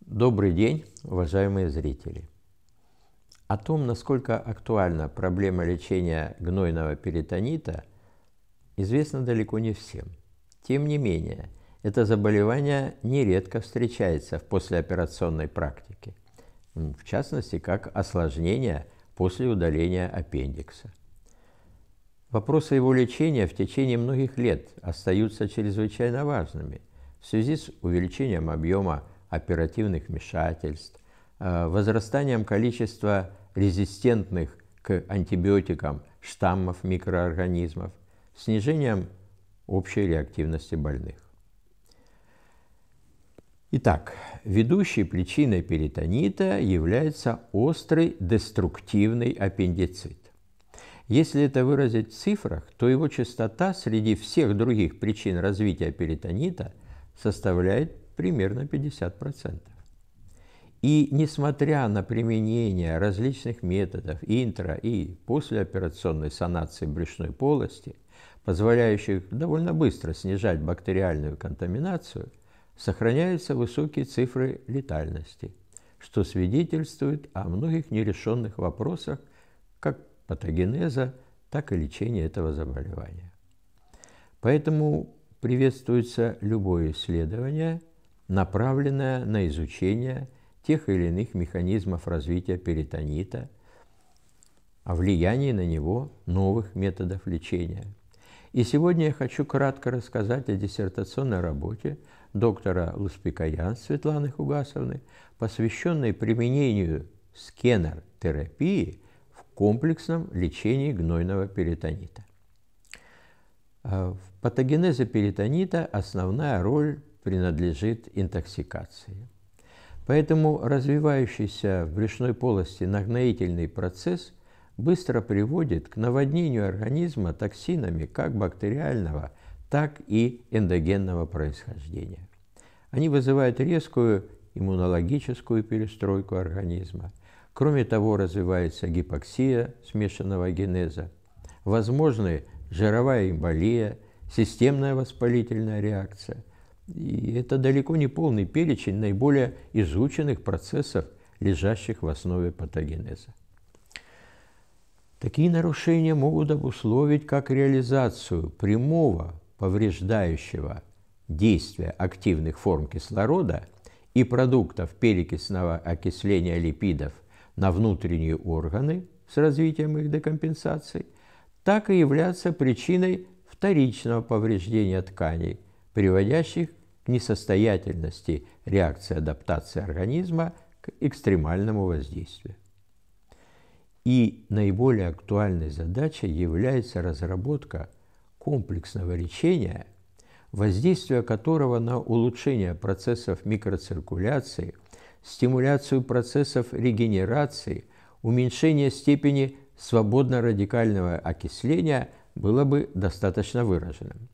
Добрый день, уважаемые зрители! О том, насколько актуальна проблема лечения гнойного перитонита, известно далеко не всем. Тем не менее, это заболевание нередко встречается в послеоперационной практике, в частности, как осложнение после удаления аппендикса. Вопросы его лечения в течение многих лет остаются чрезвычайно важными в связи с увеличением объема оперативных вмешательств, э, возрастанием количества резистентных к антибиотикам штаммов микроорганизмов, снижением общей реактивности больных. Итак, ведущей причиной перитонита является острый деструктивный аппендицит. Если это выразить в цифрах, то его частота среди всех других причин развития перитонита составляет примерно 50%. И несмотря на применение различных методов интро- и послеоперационной санации брюшной полости, позволяющих довольно быстро снижать бактериальную контаминацию, сохраняются высокие цифры летальности, что свидетельствует о многих нерешенных вопросах как патогенеза, так и лечения этого заболевания. Поэтому приветствуется любое исследование – направленная на изучение тех или иных механизмов развития перитонита, о влиянии на него новых методов лечения. И сегодня я хочу кратко рассказать о диссертационной работе доктора Луспикаян Светланы Хугасовны, посвященной применению скенер-терапии в комплексном лечении гнойного перитонита. Э, в патогенезе перитонита основная роль принадлежит интоксикации. Поэтому развивающийся в брюшной полости нагноительный процесс быстро приводит к наводнению организма токсинами как бактериального, так и эндогенного происхождения. Они вызывают резкую иммунологическую перестройку организма. Кроме того, развивается гипоксия смешанного генеза, возможны жировая эмболия, системная воспалительная реакция – и это далеко не полный перечень наиболее изученных процессов, лежащих в основе патогенеза. Такие нарушения могут обусловить как реализацию прямого повреждающего действия активных форм кислорода и продуктов перекисного окисления липидов на внутренние органы с развитием их декомпенсации, так и являться причиной вторичного повреждения тканей, приводящих несостоятельности реакции адаптации организма к экстремальному воздействию. И наиболее актуальной задачей является разработка комплексного лечения, воздействие которого на улучшение процессов микроциркуляции, стимуляцию процессов регенерации, уменьшение степени свободно-радикального окисления было бы достаточно выраженным.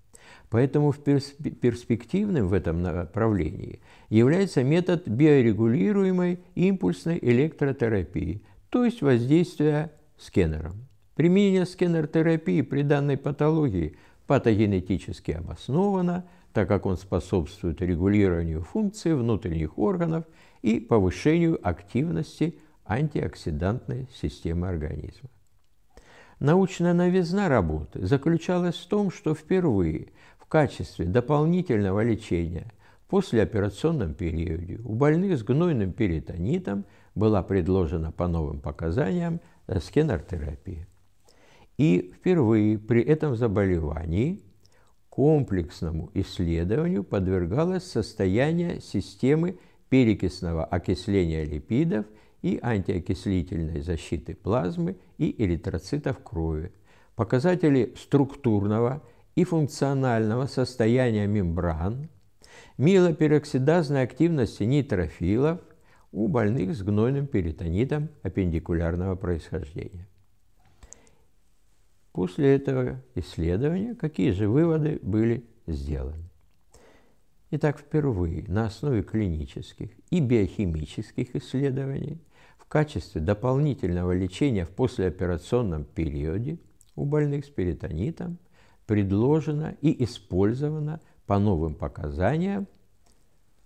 Поэтому в перспективным в этом направлении является метод биорегулируемой импульсной электротерапии, то есть воздействия скенером. Применение скенер-терапии при данной патологии патогенетически обосновано, так как он способствует регулированию функций внутренних органов и повышению активности антиоксидантной системы организма. Научная новизна работы заключалась в том, что впервые в качестве дополнительного лечения в послеоперационном периоде у больных с гнойным перитонитом была предложена по новым показаниям скенортерапия. И впервые при этом заболевании комплексному исследованию подвергалось состояние системы перекисного окисления липидов и антиокислительной защиты плазмы и эритроцитов крови, показатели структурного и функционального состояния мембран, милопероксидазной активности нейтрофилов у больных с гнойным перитонитом аппендикулярного происхождения. После этого исследования какие же выводы были сделаны? Итак, впервые на основе клинических и биохимических исследований в качестве дополнительного лечения в послеоперационном периоде у больных с перитонитом предложено и использовано по новым показаниям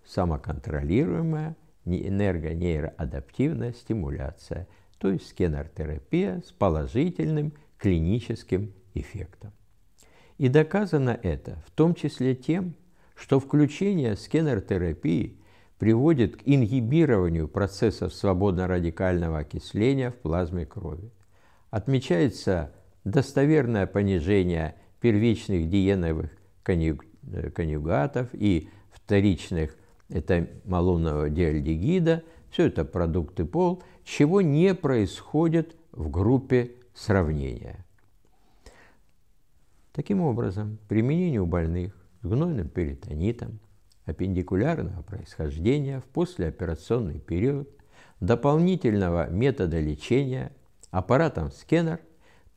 самоконтролируемая энергонейроадаптивная стимуляция, то есть скенартерапия с положительным клиническим эффектом. И доказано это в том числе тем, что включение скенартерапии приводит к ингибированию процессов свободно-радикального окисления в плазме крови. Отмечается достоверное понижение первичных диеновых конъюг, э, и вторичных это малонового диальдегида, все это продукты пол, чего не происходит в группе сравнения. Таким образом, применение у больных с гнойным перитонитом аппендикулярного происхождения в послеоперационный период дополнительного метода лечения аппаратом скенер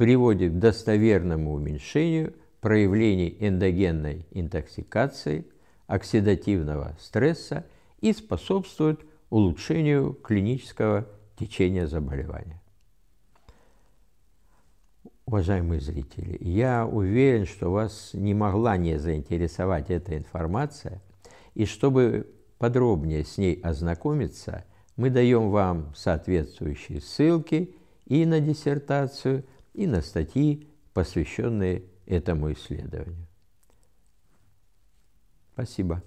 приводит к достоверному уменьшению проявлений эндогенной интоксикации, оксидативного стресса и способствует улучшению клинического течения заболевания. Уважаемые зрители, я уверен, что вас не могла не заинтересовать эта информация, и чтобы подробнее с ней ознакомиться, мы даем вам соответствующие ссылки и на диссертацию – и на статьи, посвященные этому исследованию. Спасибо.